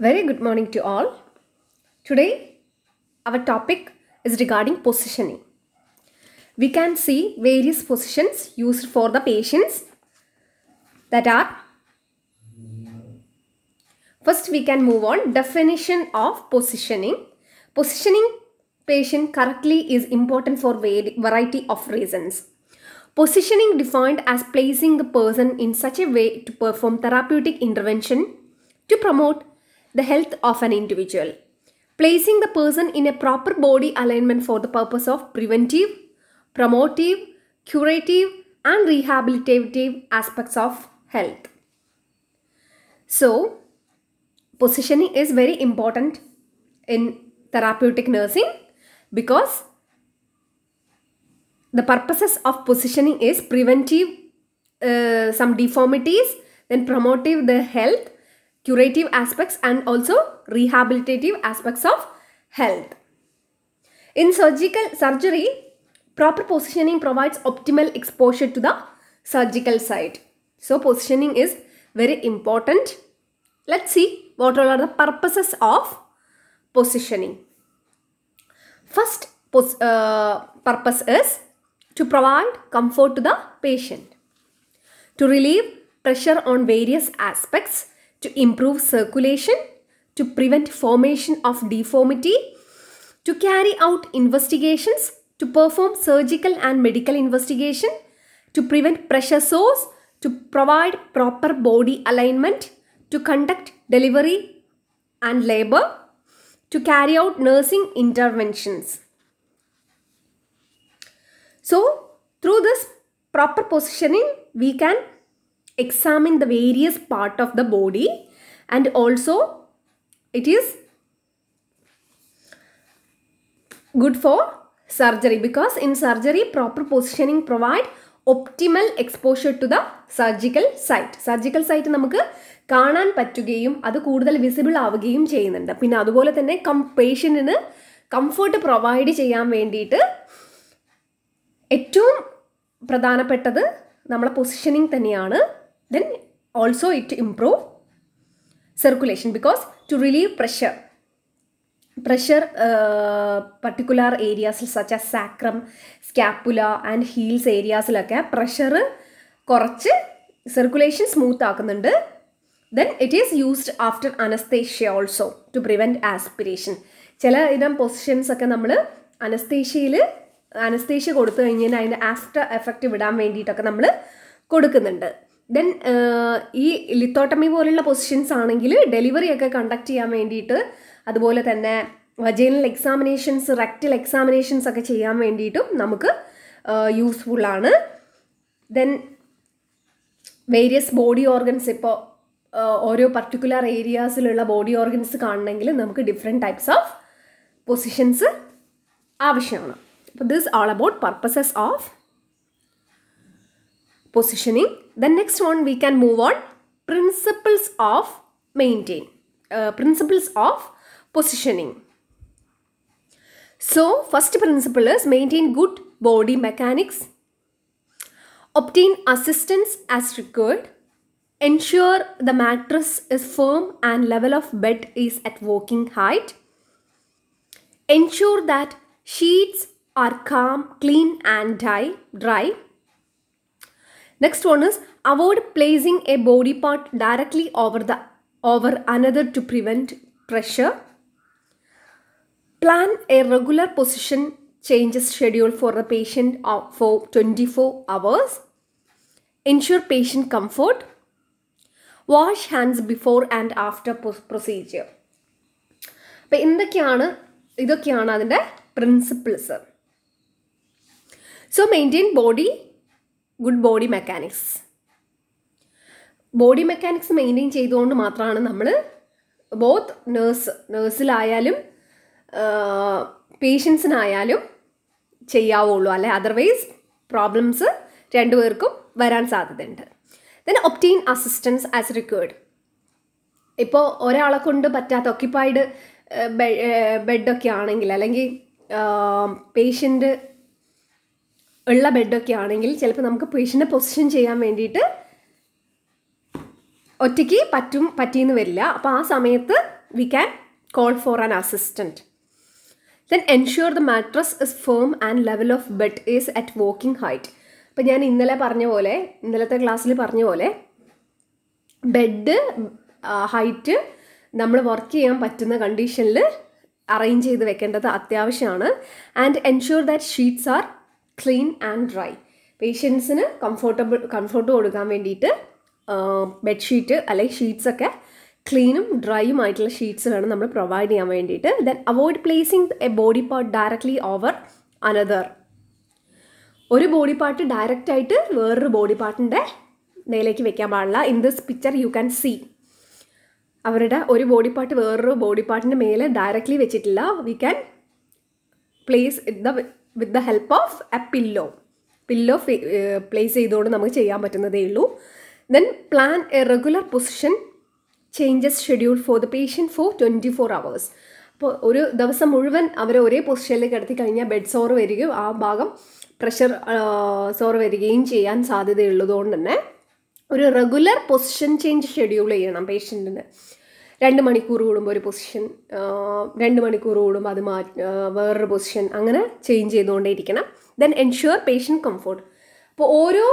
Very good morning to all. Today, our topic is regarding positioning. We can see various positions used for the patients that are First, we can move on. Definition of positioning. Positioning patient correctly is important for variety of reasons. Positioning defined as placing the person in such a way to perform therapeutic intervention to promote the health of an individual. Placing the person in a proper body alignment for the purpose of preventive, promotive, curative, and rehabilitative aspects of health. So, positioning is very important in therapeutic nursing because the purposes of positioning is preventive uh, some deformities then promotive the health curative aspects and also rehabilitative aspects of health. In surgical surgery, proper positioning provides optimal exposure to the surgical site. So positioning is very important. Let's see what all are the purposes of positioning. First pos uh, purpose is to provide comfort to the patient, to relieve pressure on various aspects to improve circulation, to prevent formation of deformity, to carry out investigations, to perform surgical and medical investigation, to prevent pressure sores, to provide proper body alignment, to conduct delivery and labor, to carry out nursing interventions. So, through this proper positioning, we can examine the various part of the body and also it is good for surgery because in surgery proper positioning provide optimal exposure to the surgical site surgical site നമുക്ക് കാണാൻ പറ്റുകയും അത് കൂടുതൽ visible ആവുകയും ചെയ്യുന്നുണ്ട് പിന്നെ അതുപോലെ തന്നെ കം പേഷ്യൻറ്റിന് കംഫർട്ട് പ്രൊവൈഡ് ചെയ്യാൻ വേണ്ടിയിട്ട് ഏറ്റവും പ്രധാനപ്പെട്ടത് നമ്മളെ പൊസിഷനിങ് തന്നെയാണ് then also it improve circulation because to relieve pressure pressure uh, particular areas such as sacrum scapula and heels areas areasiലൊക്കെ pressure കുറച്ച് circulation smooth ആക്കുന്നുണ്ട് then it is used after anesthesia also to prevent aspiration idam positions ഇനം nammal anesthesia നമ്മൾ anesthesia koduthu കൊടുത്തു കഴിഞ്ഞാൽ after effect vidan vendi വേണ്ടിയിട്ടൊക്കെ nammal കൊടുക്കുന്നുണ്ട് then ഈ lithotomy പോലുള്ള പൊസിഷൻസ് ആണെങ്കിൽ ഡെലിവറി ഒക്കെ കണ്ടക്ട് ചെയ്യാൻ വേണ്ടിയിട്ട് അതുപോലെ തന്നെ വജൈനൽ എക്സാമിനേഷൻസ് റെക്ടൽ എക്സാമിനേഷൻസ് ഒക്കെ ചെയ്യാൻ വേണ്ടിയിട്ടും നമുക്ക് യൂസ്ഫുൾ ആണ് ദെൻ വേരിയസ് ബോഡി ഓർഗൻസ് ഇപ്പോൾ ഓരോ പർട്ടിക്കുലർ ഏരിയാസിലുള്ള ബോഡി ഓർഗൻസ് കാണണമെങ്കിൽ നമുക്ക് ഡിഫറെൻറ്റ് ടൈപ്സ് ഓഫ് പൊസിഷൻസ് ആവശ്യമാണ് അപ്പോൾ this all about purposes of positioning. The next one we can move on principles of maintain uh, principles of positioning. So first principle is maintain good body mechanics, obtain assistance as required, ensure the mattress is firm and level of bed is at walking height, ensure that sheets are calm, clean and dry, dry Next one is avoid placing a body part directly over the over another to prevent pressure. Plan a regular position changes schedule for the patient for 24 hours. Ensure patient comfort. Wash hands before and after procedure അപ്പം എന്തൊക്കെയാണ് ഇതൊക്കെയാണ് അതിൻ്റെ principles so maintain body good body mechanics body mechanics maintain ചെയ്തുകൊണ്ട് മാത്രമാണ് നമ്മൾ both nurse നേഴ്സിലായാലും പേഷ്യൻസിനായാലും ചെയ്യാവുള്ളൂ അല്ലെ otherwise problems രണ്ടുപേർക്കും വരാൻ സാധ്യതയുണ്ട് then obtain assistance as required ഇപ്പോൾ ഒരാളെ കൊണ്ട് പറ്റാത്ത ഒക്കിപ്പായിഡ് ബെഡൊക്കെ ആണെങ്കിൽ അല്ലെങ്കിൽ പേഷ്യൻ്റ് ഉള്ള ബെഡൊക്കെ ആണെങ്കിൽ ചിലപ്പോൾ നമുക്ക് പേഷ്യൻ്റെ പൊസിഷൻ ചെയ്യാൻ വേണ്ടിയിട്ട് ഒറ്റയ്ക്ക് പറ്റും പറ്റിയെന്ന് വരില്ല അപ്പോൾ ആ സമയത്ത് we can call for an assistant then ensure the mattress is firm and level of bed is at working height അപ്പോൾ ഞാൻ ഇന്നലെ പറഞ്ഞ പോലെ ഇന്നലത്തെ ക്ലാസ്സിൽ പറഞ്ഞ പോലെ ബെഡ് ഹൈറ്റ് നമ്മൾ വർക്ക് ചെയ്യാൻ പറ്റുന്ന കണ്ടീഷനിൽ അറേഞ്ച് ചെയ്ത് വെക്കേണ്ടത് അത്യാവശ്യമാണ് and ensure that sheets are clean and dry പേഷ്യൻസിന് കംഫോർട്ടബിൾ കംഫോർട്ട് കൊടുക്കാൻ വേണ്ടിയിട്ട് ബെഡ്ഷീറ്റ് അല്ലെങ്കിൽ ഷീറ്റ്സൊക്കെ ക്ലീനും ഡ്രൈയും ആയിട്ടുള്ള ഷീറ്റ്സ് വേണം നമ്മൾ പ്രൊവൈഡ് ചെയ്യാൻ വേണ്ടിയിട്ട് then avoid placing a body part directly over another ഒരു ബോഡി പാർട്ട് ഡയറക്റ്റ് ആയിട്ട് വേറൊരു ബോഡി പാർട്ടിൻ്റെ നേലേക്ക് വെക്കാൻ പാടില്ല in this picture you can see അവരുടെ ഒരു ബോഡി പാർട്ട് വേറൊരു ബോഡി പാർട്ടിൻ്റെ മേലെ ഡയറക്റ്റ്ലി വെച്ചിട്ടില്ല we can place the with the help of a pillow pillow place ചെയ്തുകൊണ്ട് നമുക്ക് ചെയ്യാൻ പറ്റുന്നതേ ഉള്ളൂ then plan a regular position changes schedule for the patient for twenty four hours അപ്പോൾ ഒരു ദിവസം മുഴുവൻ അവരെ ഒരേ പൊസിഷനിൽ കിടത്തി കഴിഞ്ഞാൽ ബെഡ് സോറ് വരികയും ആ ഭാഗം പ്രഷർ സോറ് വരികയും ചെയ്യാൻ സാധ്യതയുള്ളതുകൊണ്ട് തന്നെ ഒരു റെഗുലർ പൊസിഷൻ ചേഞ്ച് ഷെഡ്യൂൾ ചെയ്യണം പേഷ്യൻറ്റിന് രണ്ട് മണിക്കൂർ കൂടുമ്പോൾ ഒരു പൊസിഷൻ രണ്ട് മണിക്കൂർ കൂടുമ്പോൾ അത് മാ വേറൊരു പൊസിഷൻ അങ്ങനെ ചേഞ്ച് ചെയ്തുകൊണ്ടേ ഇരിക്കണം ദെൻ എൻഷുവർ പേഷ്യൻറ്റ് കംഫോർട്ട് അപ്പോൾ ഓരോ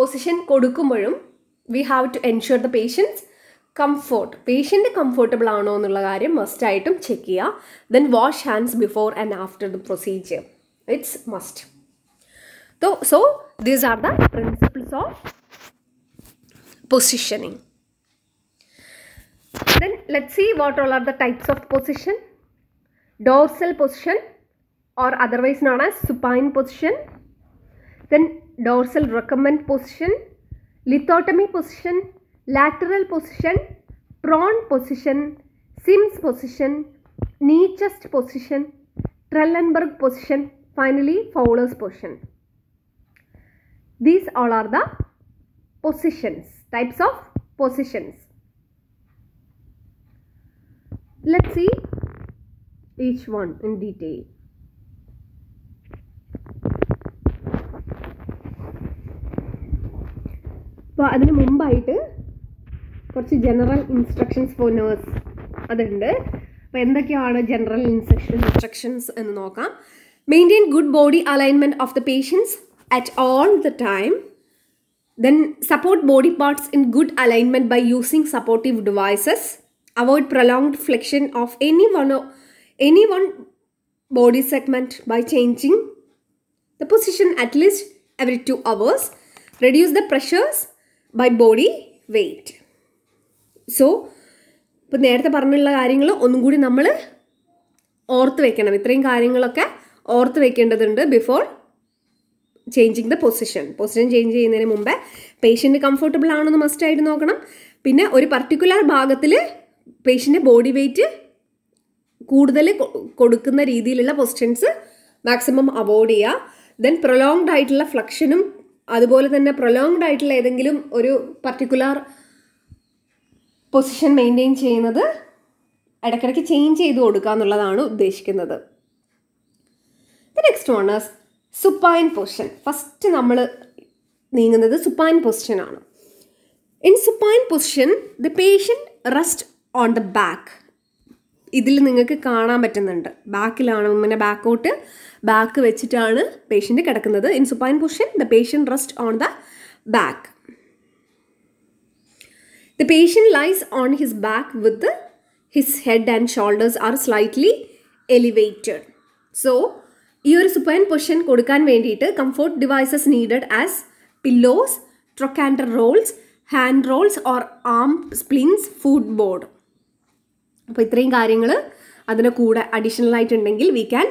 പൊസിഷൻ കൊടുക്കുമ്പോഴും we have to ensure the patient's comfort patient comfortable ആണോ എന്നുള്ള കാര്യം മസ്റ്റായിട്ടും ചെക്ക് ചെയ്യുക then wash hands before and after the procedure it's must so these are the principles of positioning let's see what all are the types of position. Dorsal position or otherwise known as supine position. Then dorsal recumbent position, lithotomy position, lateral position, prone position, Sims position, knee chest position, Trellenberg position, finally Fowler's position. These all are the positions, types of positions. Let's see each one in detail. അപ്പോൾ അതിന് മുമ്പായിട്ട് കുറച്ച് general instructions four nurse അതുണ്ട് അപ്പോൾ എന്തൊക്കെയാണ് general instruction instructions എന്ന് നോക്കാം maintain good body alignment of the patients at all the time then support body parts in good alignment by using supportive devices avoid prolonged flexion of any one any one body segment by changing the position at least every two hours reduce the pressures by body weight so ഇപ്പം നേരത്തെ പറഞ്ഞുള്ള കാര്യങ്ങൾ ഒന്നും കൂടി നമ്മൾ ഓർത്ത് വെക്കണം ഇത്രയും കാര്യങ്ങളൊക്കെ ഓർത്ത് വെക്കേണ്ടതുണ്ട് before changing the position position change ചെയ്യുന്നതിന് മുമ്പേ പേഷ്യൻറ്റ് കംഫർട്ടബിൾ ആണെന്ന് മസ്റ്റായിട്ട് നോക്കണം പിന്നെ ഒരു പർട്ടിക്കുലർ ഭാഗത്തിൽ പേഷ്യൻ്റെ ബോഡി വെയ്റ്റ് കൂടുതൽ കൊടുക്കുന്ന രീതിയിലുള്ള പൊസിഷൻസ് മാക്സിമം അവോയ്ഡ് ചെയ്യുക ദെൻ പ്രൊലോങ്ഡ് ആയിട്ടുള്ള ഫ്ലക്ഷനും അതുപോലെ തന്നെ പ്രൊലോങ്ഡ് ആയിട്ടുള്ള ഏതെങ്കിലും ഒരു പർട്ടിക്കുലർ പൊസിഷൻ മെയിൻറ്റെയിൻ ചെയ്യുന്നത് ഇടയ്ക്കിടയ്ക്ക് ചേഞ്ച് ചെയ്ത് കൊടുക്കുക എന്നുള്ളതാണ് ഉദ്ദേശിക്കുന്നത് next one is position first നമ്മൾ നീങ്ങുന്നത് സുപ്പൈൻ പൊസിഷനാണ് in supine position the patient rest on the back ഇതിൽ നിങ്ങൾക്ക് കാണാൻ പറ്റുന്നുണ്ട് ബാക്കിലാണ് ഉമ്മനെ ബാക്കോട്ട് ബാക്ക് വെച്ചിട്ടാണ് പേഷ്യൻ്റ് കിടക്കുന്നത് in supine position the patient rest on the back the patient lies on his back with his head and shoulders are slightly elevated so ഈ ഒരു സുപ്പൈൻ പൊസിഷൻ കൊടുക്കാൻ വേണ്ടിയിട്ട് comfort devices needed as pillows trochanter rolls hand rolls or arm splints foot board അപ്പോൾ ഇത്രയും കാര്യങ്ങൾ അതിന് കൂടെ additional ആയിട്ടുണ്ടെങ്കിൽ we can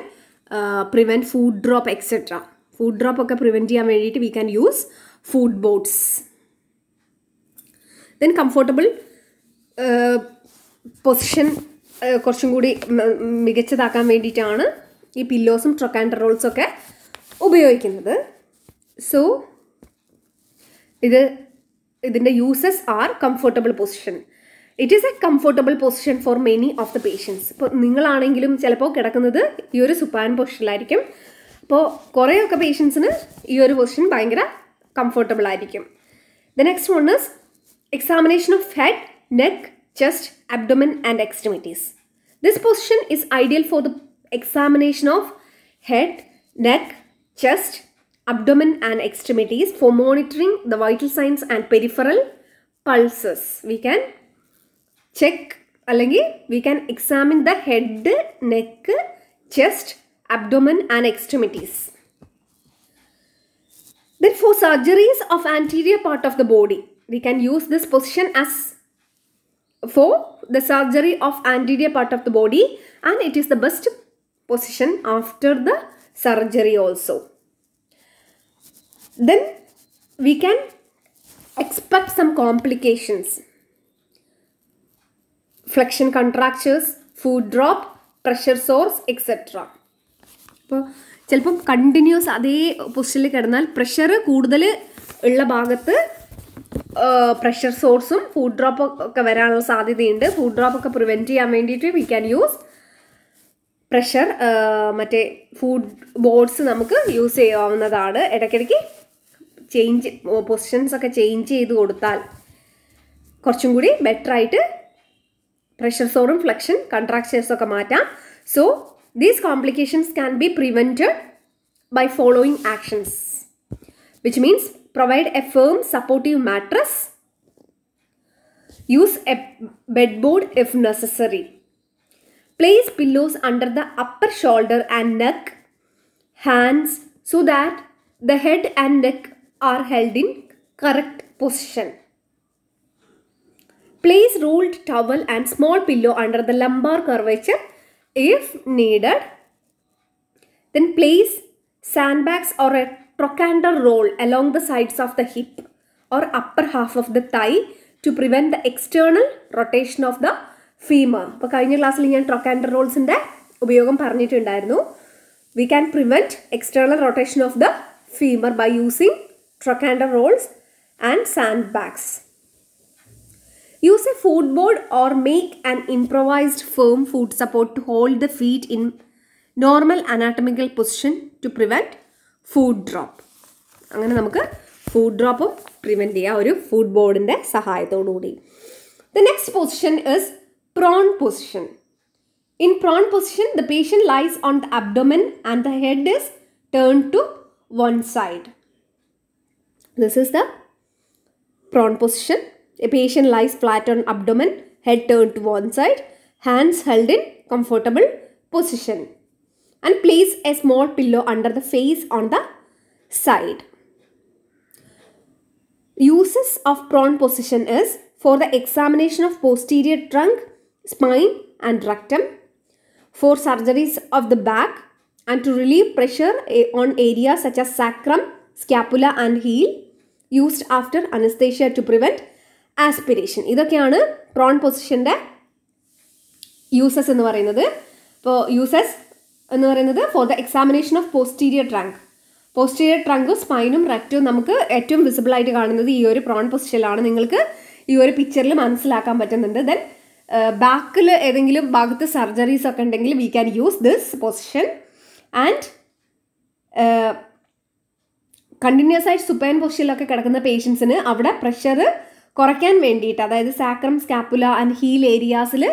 prevent foot drop etcetera foot drop ഒക്കെ പ്രിവെൻറ്റ് ചെയ്യാൻ വേണ്ടിയിട്ട് we can use food boots then comfortable position കുറച്ചും കൂടി മികച്ചതാക്കാൻ വേണ്ടിയിട്ടാണ് ഈ പില്ലോസും ആൻഡ് റോൾസും ഒക്കെ ഉപയോഗിക്കുന്നത് സോ ഇത് ഇതിൻ്റെ uses are comfortable position it is a comfortable position for many of the patients ഇപ്പോൾ നിങ്ങളാണെങ്കിലും ചിലപ്പോൾ കിടക്കുന്നത് ഈ ഒരു സുപ്പാൻ പൊസിഷനിലായിരിക്കും അപ്പോൾ കുറേയൊക്കെ പേഷ്യൻസിന് ഈ ഒരു പൊസിഷൻ ഭയങ്കര കംഫർട്ടബിൾ ആയിരിക്കും the next one is examination of head neck chest abdomen and extremities this position is ideal for the examination of head neck chest abdomen and extremities for monitoring the vital signs and peripheral pulses we can check alangi we can examine the head neck chest abdomen and extremities therefore surgeries of anterior part of the body we can use this position as for the surgery of anterior part of the body and it is the best position after the surgery also then we can expect some complications flexion contractures foot drop pressure sores etcetera അപ്പോൾ ചിലപ്പം continuous അതേ പൊസിഷനിൽ കിടന്നാൽ pressure കൂടുതൽ ഉള്ള ഭാഗത്ത് pressure സോഴ്സും food drop ഒക്കെ വരാനുള്ള സാധ്യതയുണ്ട് ഫുഡ് ഡ്രോപ്പ് ഒക്കെ പ്രിവെൻറ്റ് ചെയ്യാൻ വേണ്ടിയിട്ട് വി ക്യാൻ യൂസ് പ്രഷർ മറ്റേ ഫുഡ് ബോർഡ്സ് നമുക്ക് യൂസ് ചെയ്യാവുന്നതാണ് ഇടയ്ക്കിടയ്ക്ക് ചേഞ്ച് പൊസിഷൻസ് ഒക്കെ ചേഞ്ച് ചെയ്ത് കൊടുത്താൽ കുറച്ചും കൂടി ബെറ്റർ ആയിട്ട് pressure sorum flexion contractions okka maata so these complications can be prevented by following actions which means provide a firm supportive mattress use a bed board if necessary place pillows under the upper shoulder and neck hands so that the head and neck are held in correct position place rolled towel and small pillow under the lumbar curvature if needed then place sand bags or a trochanter roll along the sides of the hip or upper half of the thigh to prevent the external rotation of the femur അപ്പോൾ കഴിഞ്ഞ ക്ലാസ്സിൽ ഞാൻ trochanter റോൾസിൻ്റെ ഉപയോഗം പറഞ്ഞിട്ടുണ്ടായിരുന്നു we can prevent external rotation of the femur by using trochanter rolls and sand bags use a food board or make and improvised firm foot support to hold the feet in normal anatomical position to prevent foot drop അങ്ങനെ നമുക്ക് food ഡ്രോപ്പും prevent ചെയ്യാം ഒരു foot ബോർഡിൻ്റെ സഹായത്തോടുകൂടി the next position is prone position in prone position the patient lies on the abdomen and the head is turn to one side this is the prone position A patient lies flat on abdomen, head turned to one side, hands held in comfortable position. And place a small pillow under the face on the side. Uses of prone position is for the examination of posterior trunk, spine and rectum, for surgeries of the back and to relieve pressure on areas such as sacrum, scapula and heel used after anesthesia to prevent aspiration ഇതൊക്കെയാണ് prone പൊസിഷൻ്റെ uses എന്ന് പറയുന്നത് അപ്പോൾ uses എന്ന് പറയുന്നത് for the examination of posterior trunk posterior ട്രങ്കും സ്പൈനും റെക്റ്റും നമുക്ക് ഏറ്റവും ആയിട്ട് കാണുന്നത് ഈ ഒരു പ്രോൺ പൊസിഷനിലാണ് നിങ്ങൾക്ക് ഈ ഒരു പിക്ചറിൽ മനസ്സിലാക്കാൻ പറ്റുന്നുണ്ട് ദെൻ ബാക്കിൽ ഏതെങ്കിലും ഭാഗത്ത് സർജറീസ് ഒക്കെ ഉണ്ടെങ്കിൽ we can use this position and continuous ആയിട്ട് സുപ്പൈൻ പൊസിഷനിലൊക്കെ കിടക്കുന്ന പേഷ്യൻസിന് അവിടെ പ്രഷർ കുറയ്ക്കാൻ വേണ്ടിയിട്ട് അതായത് സാക്രം സ്കാപ്പുല ആൻഡ് ഹീൽ ഏരിയാസിൽ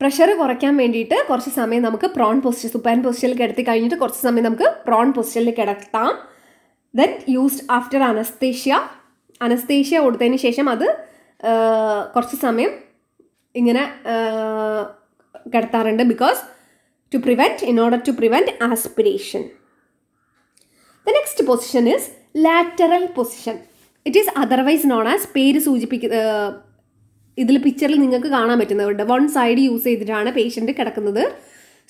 പ്രഷർ കുറയ്ക്കാൻ വേണ്ടിയിട്ട് കുറച്ച് സമയം നമുക്ക് പ്രോൺ പൊസിഷൻ സുപ്പാൻ പൊസിഷനിൽ കിടത്തി കഴിഞ്ഞിട്ട് കുറച്ച് സമയം നമുക്ക് പ്രോൺ പൊസിഷനിൽ കിടത്താം then used after anesthesia anesthesia കൊടുത്തതിന് ശേഷം അത് കുറച്ച് സമയം ഇങ്ങനെ കിടത്താറുണ്ട് because to prevent in order to prevent aspiration the next position is lateral position it is otherwise known as പേര് സൂചിപ്പിക്ക ഇതിൽ പിക്ചറിൽ നിങ്ങൾക്ക് കാണാൻ പറ്റുന്നവരുണ്ട് വൺ സൈഡ് യൂസ് ചെയ്തിട്ടാണ് പേഷ്യൻറ്റ് കിടക്കുന്നത്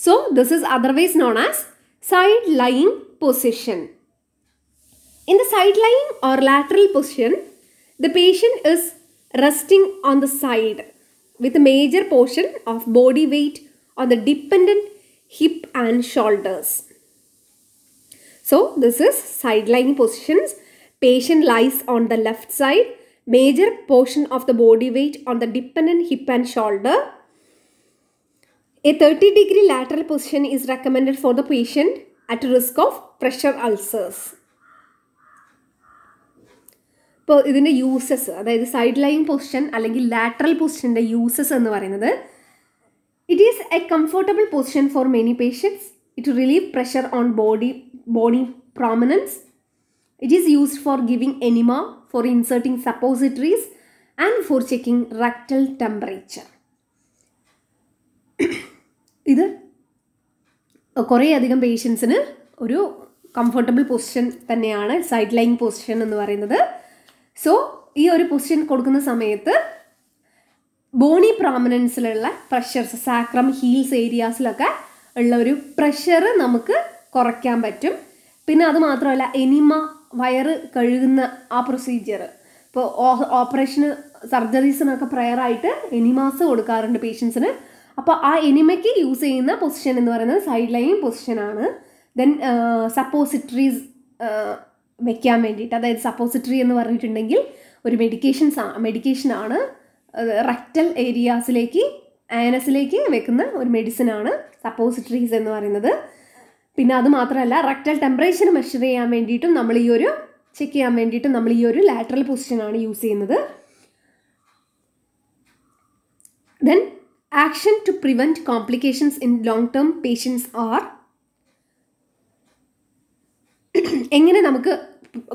so this is otherwise known as side lying position in the side lying or lateral position the patient is resting on the side with major portion of body weight on the dependent hip and shoulders so this is side lying positions patient lies on the left side, major portion of the body weight on the dependent hip and shoulder. A 30 degree lateral position is recommended for the patient at risk of pressure ulcers. ഇപ്പോൾ ഇതിൻ്റെ uses അതായത് side line position അല്ലെങ്കിൽ lateral പൊസിഷൻ്റെ uses എന്ന് പറയുന്നത് it is a comfortable position for many patients it relieve pressure on body body prominence It is used for giving enema, for inserting suppositories and for checking rectal temperature. ഇത് കുറേയധികം പേഷ്യൻസിന് ഒരു comfortable position തന്നെയാണ് side line position എന്ന് പറയുന്നത് so ഈ ഒരു position കൊടുക്കുന്ന സമയത്ത് ബോണി പ്രാമനൻസിലുള്ള പ്രഷർസ് സാക്രം ഹീൽസ് ഏരിയാസിലൊക്കെ ഉള്ള ഒരു പ്രഷർ നമുക്ക് കുറയ്ക്കാൻ പറ്റും പിന്നെ അത് മാത്രമല്ല എനിമ വയറ് കഴുകുന്ന ആ പ്രൊസീജിയർ ഇപ്പോൾ ഓപ്പറേഷന് സർജറീസിനൊക്കെ പ്രയറായിട്ട് എനിമാസ് കൊടുക്കാറുണ്ട് പേഷ്യൻസിന് അപ്പോൾ ആ എനിമയ്ക്ക് യൂസ് ചെയ്യുന്ന പൊസിഷൻ എന്ന് പറയുന്നത് സൈഡ് ലൈൻ പൊസിഷനാണ് ദെൻ സപ്പോസിറ്ററീസ് വെക്കാൻ വേണ്ടിയിട്ട് അതായത് സപ്പോസിറ്ററി എന്ന് പറഞ്ഞിട്ടുണ്ടെങ്കിൽ ഒരു മെഡിക്കേഷൻസ് മെഡിക്കേഷനാണ് റെക്റ്റൽ ഏരിയാസിലേക്ക് ആനസിലേക്ക് വെക്കുന്ന ഒരു മെഡിസിനാണ് സപ്പോസിറ്ററീസ് എന്ന് പറയുന്നത് പിന്നെ അത് മാത്രമല്ല റെക്ടൽ ടെമ്പറേച്ചർ മെഷർ ചെയ്യാൻ വേണ്ടിയിട്ടും നമ്മൾ ഈ ഒരു ചെക്ക് ചെയ്യാൻ വേണ്ടിയിട്ടും നമ്മൾ ഈ ഒരു ലാറ്ററൽ പൊസിഷനാണ് യൂസ് ചെയ്യുന്നത് then action to prevent complications in long term patients are എങ്ങനെ നമുക്ക്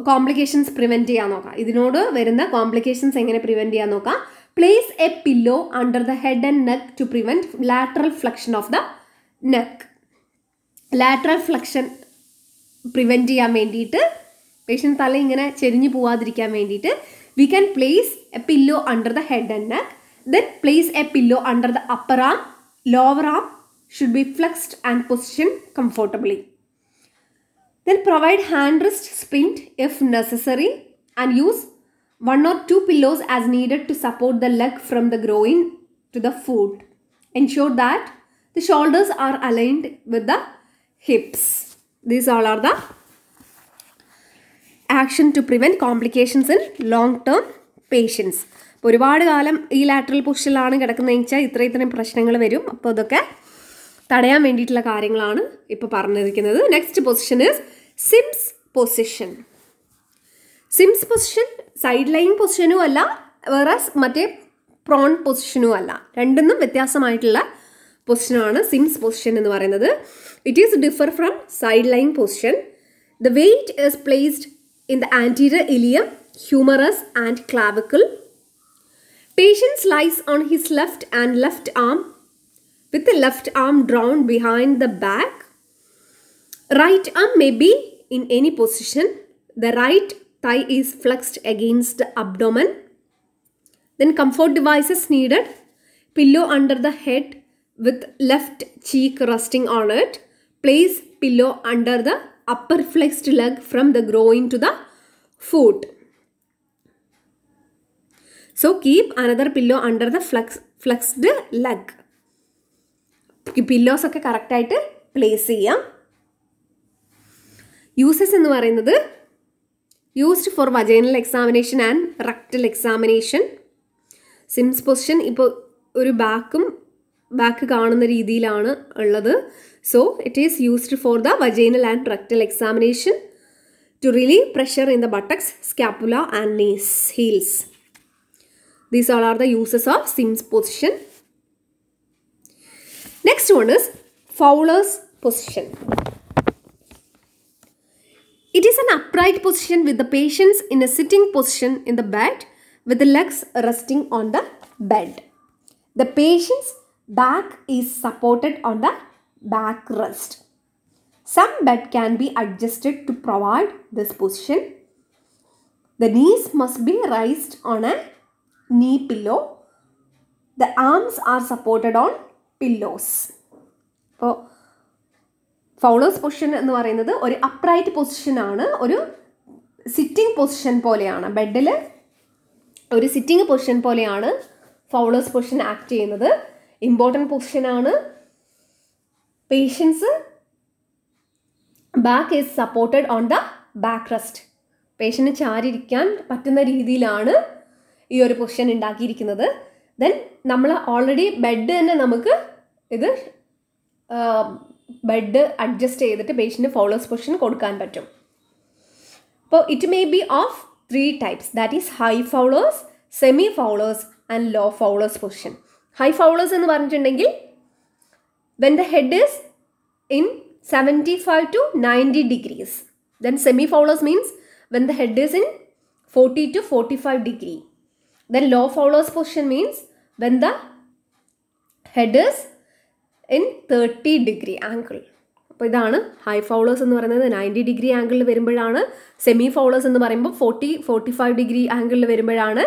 കോംപ്ലിക്കേഷൻസ് പ്രിവെൻറ്റ് ചെയ്യാൻ നോക്കാം ഇതിനോട് വരുന്ന കോംപ്ലിക്കേഷൻസ് എങ്ങനെ പ്രിവെൻറ്റ് ചെയ്യാൻ നോക്കാം place a pillow under the head and neck to prevent lateral flexion of the neck lateral flexion prevent ചെയ്യാൻ വേണ്ടിയിട്ട് പേഷ്യൻറ്റ് തല ഇങ്ങനെ ചെരിഞ്ഞു പോവാതിരിക്കാൻ വേണ്ടിയിട്ട് we can place a pillow under the head and neck then place a pillow under the upper arm lower arm should be flexed and position comfortably then provide hand wrist splint if necessary and use one or two pillows as needed to support the leg from the groin to the foot ensure that the shoulders are aligned with the hips. These all are the action to prevent complications in long term patients അപ്പോൾ ഒരുപാട് കാലം ഈ lateral പൊസിഷനിലാണ് കിടക്കുന്നതെന്ന് വെച്ചാൽ ഇത്ര ഇത്രയും പ്രശ്നങ്ങൾ വരും അപ്പോൾ അതൊക്കെ തടയാൻ വേണ്ടിയിട്ടുള്ള കാര്യങ്ങളാണ് ഇപ്പോൾ പറഞ്ഞിരിക്കുന്നത് next position is Sims position Sims position side line പൊസിഷനും അല്ല വേറെ മറ്റേ പ്രോൺ പൊസിഷനും അല്ല രണ്ടൊന്നും വ്യത്യാസമായിട്ടുള്ള position Sims position It is differ from side lying position. The weight is placed in the anterior ilium, humerus and clavicle. Patient lies on his left and left arm with the left arm drawn behind the back. Right arm may be in any position. The right thigh is flexed against the abdomen. Then comfort devices needed. Pillow under the head with left cheek resting on it. Place pillow under the upper flexed leg from the groin to the foot. So keep another pillow under the flex, flexed leg. Pillows ഒക്കെ കറക്റ്റായിട്ട് place ചെയ്യാം uses എന്ന് പറയുന്നത് used for vaginal examination and rectal examination Sims position ഇപ്പോൾ ഒരു ബാക്കും back another so it is used for the vaginal and rectal examination to relieve pressure in the buttocks scapula and knees heels these all are the uses of sims position next one is fowler's position it is an upright position with the patients in a sitting position in the bed with the legs resting on the bed the patients Back is supported on the backrest. Some bed can be adjusted to provide this position. The knees must be raised on a knee pillow. The arms are supported on pillows. അപ്പോൾ Fowler's position എന്ന് പറയുന്നത് ഒരു upright പൊസിഷനാണ് ഒരു sitting position പോലെയാണ് ബെഡിൽ ഒരു sitting position പോലെയാണ് Fowler's position act ചെയ്യുന്നത് ഇമ്പോർട്ടൻറ്റ് പൊസിഷനാണ് patient's back is supported on the back rest patient ചാരിയിരിക്കാൻ പറ്റുന്ന രീതിയിലാണ് ഈ ഒരു പൊസിഷൻ ഉണ്ടാക്കിയിരിക്കുന്നത് ദെൻ നമ്മൾ ഓൾറെഡി ബെഡ് തന്നെ നമുക്ക് ഇത് ബെഡ് അഡ്ജസ്റ്റ് ചെയ്തിട്ട് പേഷ്യൻറ്റ് ഫോളോസ് പൊസിഷൻ കൊടുക്കാൻ പറ്റും അപ്പോൾ it may be of three types that is high Fowler's semi Fowler's and low Fowler's position high Fowler's എന്ന് പറഞ്ഞിട്ടുണ്ടെങ്കിൽ when the head is in seventy five to ninety degrees then semi Fowler's means when the head is in forty to forty five degree then low Fowler's position means when the head is in thirty degree angle അപ്പോൾ ഇതാണ് high Fowler's എന്ന് പറയുന്നത് ninety degree ആംഗിളിൽ വരുമ്പോഴാണ് semi Fowler's എന്ന് പറയുമ്പോൾ forty forty five degree ആംഗിളിൽ വരുമ്പോഴാണ്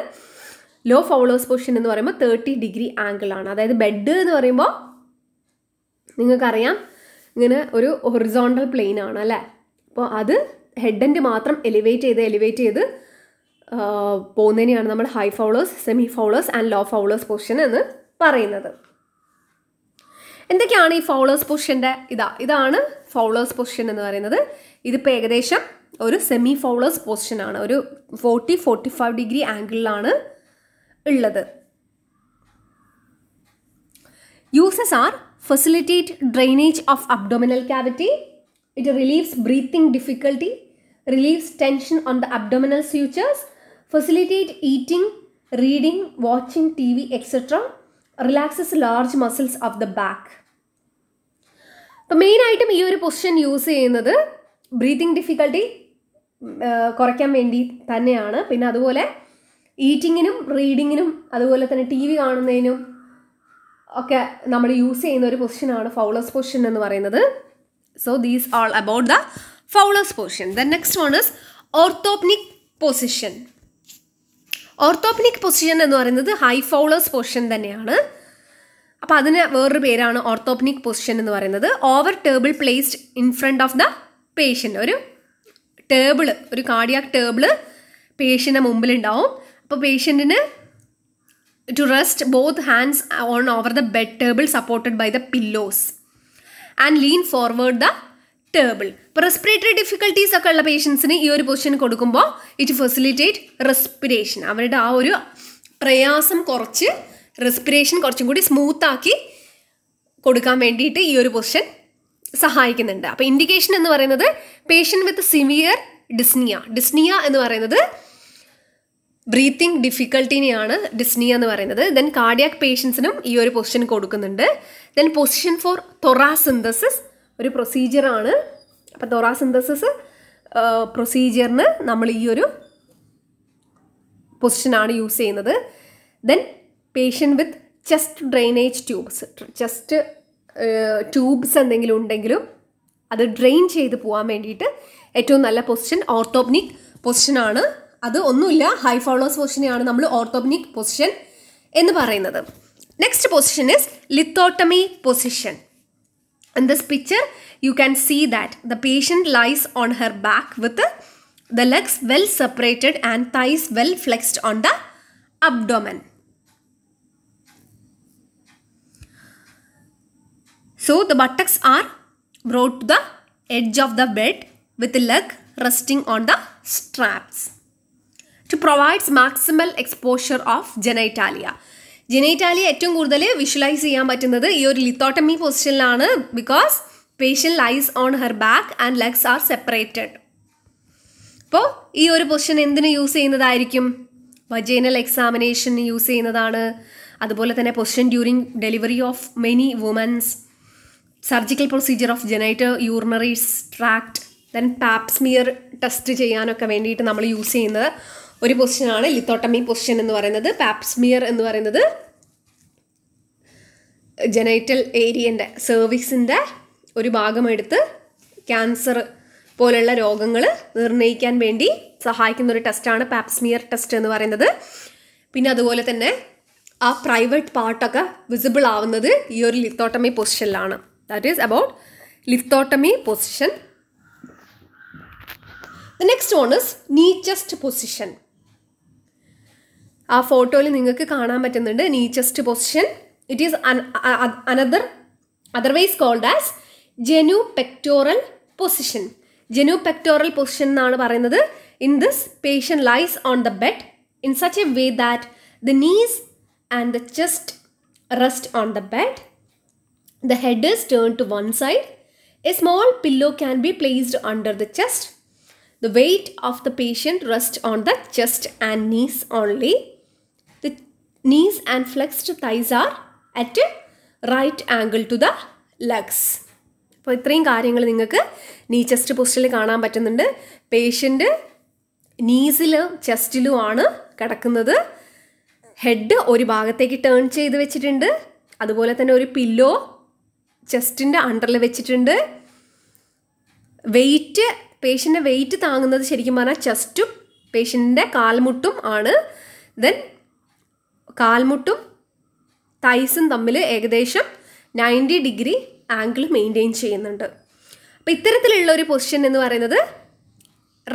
ലോ ഫോളോസ് പൊസിഷൻ എന്ന് പറയുമ്പോൾ തേർട്ടി ഡിഗ്രി ആംഗിൾ ആണ് അതായത് ബെഡ് എന്ന് പറയുമ്പോൾ നിങ്ങൾക്കറിയാം ഇങ്ങനെ ഒരു ഹൊറിസോണ്ടൽ പ്ലെയിൻ ആണ് അല്ലേ അപ്പോൾ അത് ഹെഡൻഡ് മാത്രം എലിവേറ്റ് ചെയ്ത് എലിവേറ്റ് ചെയ്ത് പോകുന്നതിനെയാണ് നമ്മൾ high Fowler's semi Fowler's and low Fowler's position എന്ന് പറയുന്നത് എന്തൊക്കെയാണ് ഈ ഫൗളേഴ്സ് പൊസിഷൻ്റെ ഇതാ ഇതാണ് ഫൗളേഴ്സ് പൊസിഷൻ എന്ന് പറയുന്നത് ഇതിപ്പോൾ ഏകദേശം ഒരു സെമി ഫൗളേഴ്സ് പൊസിഷൻ ആണ് ഒരു ഫോർട്ടി ഫോർട്ടി ഫൈവ് ഡിഗ്രി ആംഗിളിലാണ് ഉള്ളത് uses are facilitate drainage of abdominal cavity it relieves breathing difficulty relieves tension on the abdominal sutures facilitate eating reading watching T V etcetera relaxes large muscles of the back അപ്പം മെയിനായിട്ടും ഈ ഒരു position use ചെയ്യുന്നത് breathing difficulty കുറയ്ക്കാൻ വേണ്ടി തന്നെയാണ് പിന്നെ അതുപോലെ ഈറ്റിങ്ങിനും റീഡിങ്ങിനും അതുപോലെ തന്നെ ടി വി കാണുന്നതിനും ഒക്കെ നമ്മൾ യൂസ് ചെയ്യുന്ന ഒരു പൊസിഷനാണ് ഫൗളേഴ്സ് പൊസിഷൻ എന്ന് പറയുന്നത് so these all about the Fowler's position the next one is orthopneic position orthopneic position എന്ന് പറയുന്നത് ഹൈ ഫൗളേഴ്സ് പൊസിഷൻ തന്നെയാണ് അപ്പോൾ അതിന് വേറൊരു പേരാണ് ഓർത്തോപ്നിക് പൊസിഷൻ എന്ന് പറയുന്നത് over table placed in front of the patient ഒരു ടേബിള് ഒരു കാർഡിയാക് ടേബിള് പേഷ്യൻ്റെ മുമ്പിലുണ്ടാവും അപ്പോൾ പേഷ്യൻറ്റിന് to rest both hands on over the bed table supported by the pillows and lean forward the table ഇപ്പോൾ respiratory difficulties ഒക്കെ ഉള്ള പേഷ്യൻസിന് ഈ ഒരു പൊസിഷൻ കൊടുക്കുമ്പോൾ ഇറ്റ് ഫെസിലിറ്റേറ്റ് റെസ്പിറേഷൻ അവരുടെ ആ ഒരു പ്രയാസം കുറച്ച് റെസ്പിറേഷൻ കുറച്ചും കൂടി സ്മൂത്താക്കി കൊടുക്കാൻ വേണ്ടിയിട്ട് ഈ ഒരു പൊസിഷൻ സഹായിക്കുന്നുണ്ട് അപ്പോൾ ഇൻഡിക്കേഷൻ എന്ന് പറയുന്നത് patient with severe dyspnea dyspnea എന്ന് പറയുന്നത് ബ്രീത്തിങ് ഡിഫിക്കൽട്ടിനെയാണ് ഡിസ്നിയ എന്ന് പറയുന്നത് ദെൻ കാർഡിയാക് പേഷ്യൻസിനും ഈ ഒരു പൊസിഷൻ കൊടുക്കുന്നുണ്ട് ദെൻ പൊസിഷൻ ഫോർ തൊറാസിന്തസിസ് ഒരു പ്രൊസീജിയറാണ് അപ്പോൾ തൊറാസിന്തസിസ് പ്രൊസീജിയറിന് നമ്മൾ ഈ ഒരു പൊസിഷനാണ് യൂസ് ചെയ്യുന്നത് then patient with chest drainage tubes chest tubes എന്തെങ്കിലും ഉണ്ടെങ്കിലും അത് ഡ്രെയിൻ ചെയ്ത് പോകാൻ വേണ്ടിയിട്ട് ഏറ്റവും നല്ല പൊസിഷൻ ഓർത്തോപ്നിക് പൊസിഷനാണ് അത് ഒന്നുമില്ല ഹൈ ഫോളോസ് പൊസിഷനെയാണ് നമ്മൾ ഓർത്തോബിനിക് പൊസിഷൻ എന്ന് പറയുന്നത് next position is lithotomy position in this picture you can see that the patient lies on her back with the legs well separated and thighs well flexed on the abdomen so the buttocks are brought to the edge of the bed with leg resting on the straps to provides maximal exposure of genitalia genitalia ഏറ്റവും കൂടുതൽ visualise ചെയ്യാൻ പറ്റുന്നത് ഈ ഒരു lithotomy പൊസിഷനിലാണ് because patient lies on her back and legs are separated അപ്പോൾ ഈ ഒരു പൊസിഷൻ എന്തിന് യൂസ് ചെയ്യുന്നതായിരിക്കും വജൈനൽ എക്സാമിനേഷന് യൂസ് ചെയ്യുന്നതാണ് അതുപോലെ തന്നെ position during delivery of many women's surgical procedure of genito urinary tract then pap smear test ചെയ്യാനൊക്കെ വേണ്ടിയിട്ട് നമ്മൾ യൂസ് ചെയ്യുന്നത് ഒരു പൊസിഷനാണ് ലിത്തോട്ടമി പൊസിഷൻ എന്ന് പറയുന്നത് പാപ്സ്മിയർ എന്ന് പറയുന്നത് ജനൈറ്റൽ ഏരിയൻ്റെ സർവീസിൻ്റെ ഒരു ഭാഗമെടുത്ത് ക്യാൻസർ പോലുള്ള രോഗങ്ങൾ നിർണ്ണയിക്കാൻ വേണ്ടി സഹായിക്കുന്ന ഒരു ടെസ്റ്റാണ് പാപ്സ്മിയർ ടെസ്റ്റ് എന്ന് പറയുന്നത് പിന്നെ അതുപോലെ തന്നെ ആ പ്രൈവറ്റ് പാർട്ടൊക്കെ വിസിബിൾ ആവുന്നത് ഈ ഒരു ലിത്തോട്ടമി പൊസിഷനിലാണ് that is about lithotomy position next one is knee chest position ആ ഫോട്ടോയിൽ നിങ്ങൾക്ക് കാണാൻ പറ്റുന്നുണ്ട് knee chest position it is another otherwise called as genu pectoral position genu pectoral position എന്നാണ് പറയുന്നത് in this patient lies on the bed in such a way that the knees and the chest rest on the bed the head is turn to one side a small pillow can B placed under the chest the weight of the patient rest on the chest and knees only knees and flexed thighs are at right angle to the legs. അപ്പോൾ ഇത്രയും കാര്യങ്ങൾ നിങ്ങൾക്ക് നീ chest പോസ്റ്റിൽ കാണാൻ പറ്റുന്നുണ്ട് patient നീസിലും ചെസ്റ്റിലുമാണ് കിടക്കുന്നത് head ഒരു ഭാഗത്തേക്ക് ടേൺ ചെയ്ത് വെച്ചിട്ടുണ്ട് അതുപോലെ തന്നെ ഒരു പില്ലോ ചെസ്റ്റിൻ്റെ അണ്ടറിൽ വെച്ചിട്ടുണ്ട് വെയിറ്റ് പേഷ്യൻ്റെ വെയിറ്റ് താങ്ങുന്നത് ശരിക്കും പറഞ്ഞാൽ ചെസ്റ്റും പേഷ്യൻ്റെ കാൽമുട്ടും ആണ് ദെൻ കാൽമുട്ടും തൈസും തമ്മിൽ ഏകദേശം നയൻറ്റി ഡിഗ്രി ആംഗിൾ മെയിൻറ്റെയിൻ ചെയ്യുന്നുണ്ട് അപ്പോൾ ഇത്തരത്തിലുള്ള ഒരു പൊസിഷൻ എന്ന് പറയുന്നത്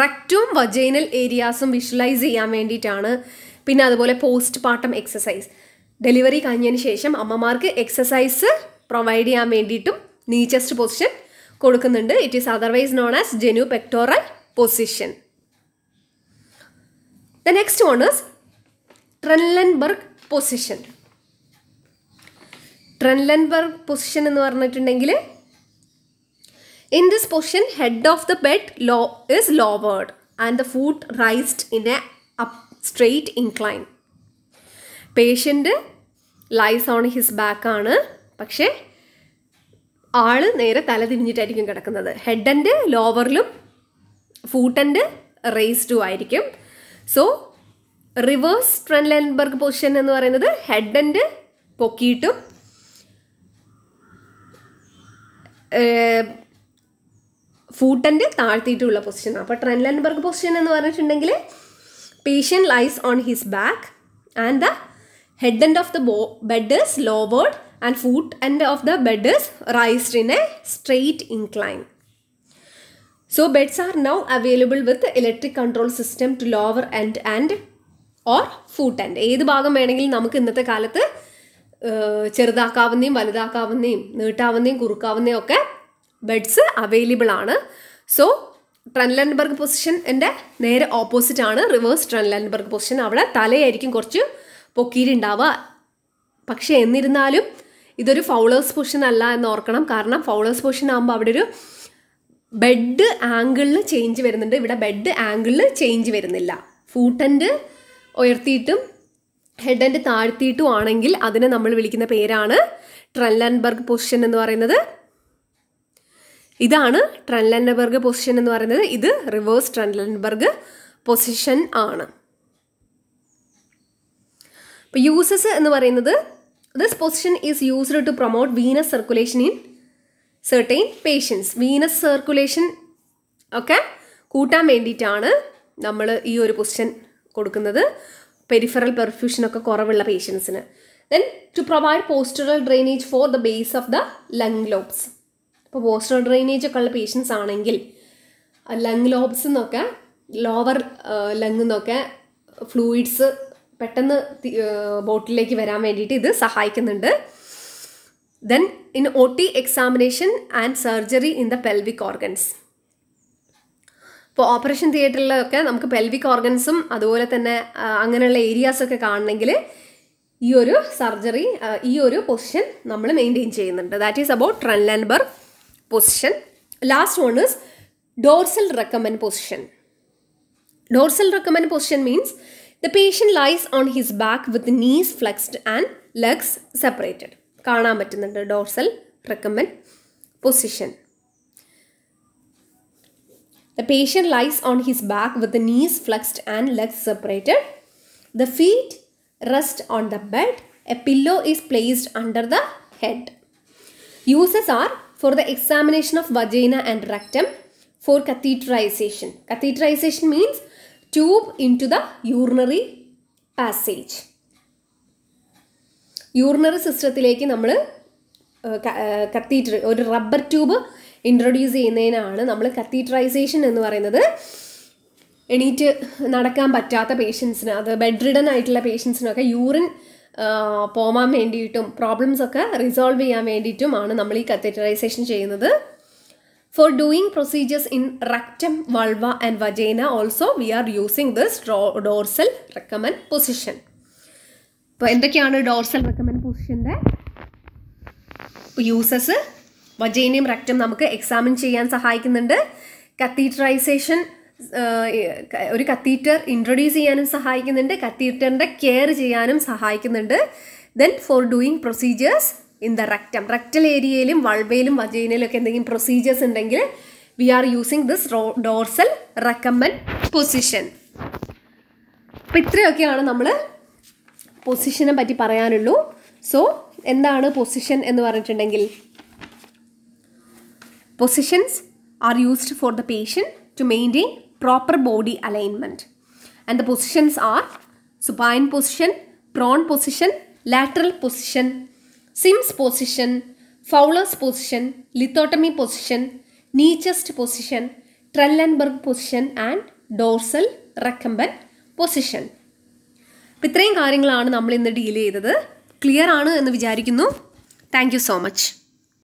റക്റ്റും വജൈനൽ ഏരിയാസും വിഷ്വലൈസ് ചെയ്യാൻ വേണ്ടിയിട്ടാണ് പിന്നെ അതുപോലെ പോസ്റ്റ് പാർട്ടം എക്സസൈസ് ഡെലിവറി കഴിഞ്ഞതിന് ശേഷം അമ്മമാർക്ക് എക്സസൈസ് പ്രൊവൈഡ് ചെയ്യാൻ വേണ്ടിയിട്ടും നീച്ചസ്റ്റ് പൊസിഷൻ കൊടുക്കുന്നുണ്ട് it is otherwise known as genu pectoral position the next one is Trendelenburg position Trendelenburg position എന്ന് പറഞ്ഞിട്ടുണ്ടെങ്കിൽ in this position head of the bed low is lowered and the foot raised in a up straight incline patient lies on his ബാക്കാണ് പക്ഷേ ആൾ നേരെ തല തിരിഞ്ഞിട്ടായിരിക്കും കിടക്കുന്നത് ഹെഡൻ്റെ ലോവറിലും ഫൂട്ടൻ്റെ റേസ്ഡും ആയിരിക്കും so reverse trend Trendelenburg position എന്ന് പറയുന്നത് ഹെഡ് ആൻഡ് പൊക്കിയിട്ടും ഫൂട്ടൻ്റെ താഴ്ത്തിയിട്ടുള്ള പൊസിഷൻ അപ്പോൾ ട്രെൻലെൻബർഗ് പൊസിഷൻ എന്ന് പറഞ്ഞിട്ടുണ്ടെങ്കിൽ patient lies on his back and the head end of the bo bed is lowered and foot end of the bed is raised in a straight incline so beds are now available with electric control system to lower end and or foot and ഏത് ഭാഗം വേണമെങ്കിലും നമുക്ക് ഇന്നത്തെ കാലത്ത് ചെറുതാക്കാവുന്നേയും വലുതാക്കാവുന്നേയും നീട്ടാവുന്നേയും കുറുക്കാവുന്നേയും ഒക്കെ beds available ആണ് സോ ട്രൻലൻബർഗ് പൊസിഷൻ എൻ്റെ നേരെ ഓപ്പോസിറ്റ് ആണ് റിവേഴ്സ് ട്രൻലൻബർഗ് പൊസിഷൻ അവിടെ തലയായിരിക്കും കുറച്ച് പൊക്കിയിട്ടുണ്ടാവുക പക്ഷേ എന്നിരുന്നാലും ഇതൊരു ഫൗളേഴ്സ് പൊസിഷൻ അല്ല എന്ന് ഓർക്കണം കാരണം ഫൗളേഴ്സ് പൊസിഷൻ ആകുമ്പോൾ അവിടെ ഒരു ബെഡ് ആംഗിളിൽ ചേഞ്ച് വരുന്നുണ്ട് ഇവിടെ ബെഡ് ആംഗിളിൽ ചേഞ്ച് വരുന്നില്ല ഫൂട്ടൻ്റെ ഉയർത്തിയിട്ടും ഹെഡ് ആൻഡ് താഴ്ത്തിയിട്ടും ആണെങ്കിൽ അതിനെ നമ്മൾ വിളിക്കുന്ന പേരാണ് ട്രൻലൻബർഗ് പൊസിഷൻ എന്ന് പറയുന്നത് ഇതാണ് ട്രൻലൻബർഗ് പൊസിഷൻ എന്ന് പറയുന്നത് ഇത് റിവേഴ്സ് ട്രൻലൻബർഗ് പൊസിഷൻ ആണ് അപ്പോൾ യൂസസ് എന്ന് പറയുന്നത് this position is used to promote venous circulation in certain patients venous circulation ഒക്കെ കൂട്ടാൻ വേണ്ടിയിട്ടാണ് നമ്മൾ ഈ ഒരു പൊസിഷൻ കൊടുക്കുന്നത് പെരിഫറൽ പെർഫ്യൂഷനൊക്കെ കുറവുള്ള പേഷ്യൻസിന് then to provide postural drainage for the base of the lung lobes ഇപ്പോൾ പോസ്റ്ററൽ ഡ്രെയിനേജ് ഒക്കെ ഉള്ള പേഷ്യൻസ് ആണെങ്കിൽ ലങ് ലോബ്സ് എന്നൊക്കെ ലോവർ ലങ് എന്നൊക്കെ ഫ്ലൂയിഡ്സ് പെട്ടെന്ന് ബോട്ടിലേക്ക് വരാൻ വേണ്ടിയിട്ട് ഇത് സഹായിക്കുന്നുണ്ട് then in O T examination and surgery in the pelvic organs ഇപ്പോൾ ഓപ്പറേഷൻ തിയേറ്ററിലൊക്കെ നമുക്ക് പെൽവിക് ഓർഗൻസും അതുപോലെ തന്നെ അങ്ങനെയുള്ള ഏരിയാസൊക്കെ കാണണമെങ്കിൽ ഈ ഒരു സർജറി ഈ ഒരു പൊസിഷൻ നമ്മൾ മെയിൻറ്റെയിൻ ചെയ്യുന്നുണ്ട് that is about Trendelenburg position last one is dorsal recumbent position dorsal recumbent position means the patient lies on his back with knees flexed and legs separated കാണാൻ പറ്റുന്നുണ്ട് dorsal recumbent position The patient lies on his back with the knees flexed and legs separated. The feet rest on the bed. A pillow is placed under the head. Uses are for the examination of vagina and rectum for catheterization. Catheterization means tube into the urinary passage. Urinary സിസ്റ്റത്തിലേക്ക് നമ്മൾ catheter ഒരു rubber tube introduce ചെയ്യുന്നതിനാണ് നമ്മൾ catheterisation എന്ന് പറയുന്നത് എണീറ്റ് നടക്കാൻ പറ്റാത്ത പേഷ്യൻസിന് അത് ബെഡ് റിഡൻ ആയിട്ടുള്ള പേഷ്യൻസിനൊക്കെ യൂറിൻ പോകാൻ വേണ്ടിയിട്ടും പ്രോബ്ലംസ് ഒക്കെ റിസോൾവ് ചെയ്യാൻ വേണ്ടിയിട്ടുമാണ് നമ്മൾ ഈ കത്തീറ്ററൈസേഷൻ ചെയ്യുന്നത് for doing procedures in rectum vulva and vagina also we are using this dorsal recumbent position അപ്പോൾ എന്തൊക്കെയാണ് ഡോർസൽ റെക്കമെൻഡ് പൊസിഷൻ്റെ യൂസസ് വജേനിയം റക്റ്റം നമുക്ക് എക്സാമിൻ ചെയ്യാൻ സഹായിക്കുന്നുണ്ട് കത്തീറ്ററൈസേഷൻ ഒരു കത്തീറ്റർ ഇൻട്രൊഡ്യൂസ് ചെയ്യാനും സഹായിക്കുന്നുണ്ട് കത്തീറ്ററിൻ്റെ കെയർ ചെയ്യാനും സഹായിക്കുന്നുണ്ട് then for doing procedures in the rectum rectal ഏരിയയിലും വൾവയിലും വജേനയിലും ഒക്കെ എന്തെങ്കിലും പ്രൊസീജിയേഴ്സ് ഉണ്ടെങ്കിൽ we are using this dorsal recumbent position അപ്പം ഇത്രയൊക്കെയാണ് നമ്മൾ പൊസിഷനെ പറ്റി പറയാനുള്ളൂ സോ എന്താണ് പൊസിഷൻ എന്ന് പറഞ്ഞിട്ടുണ്ടെങ്കിൽ Positions are used for the patient to maintain proper body alignment. And the positions are supine position, prone position, lateral position, Sims position, Fowler's position, lithotomy position, knee chest position, Trellenberg position and dorsal recumbent position. അപ്പോൾ ഇത്രയും കാര്യങ്ങളാണ് നമ്മൾ ഇന്ന് deal ചെയ്തത് clear ആണ് എന്ന് വിചാരിക്കുന്നു thank you so much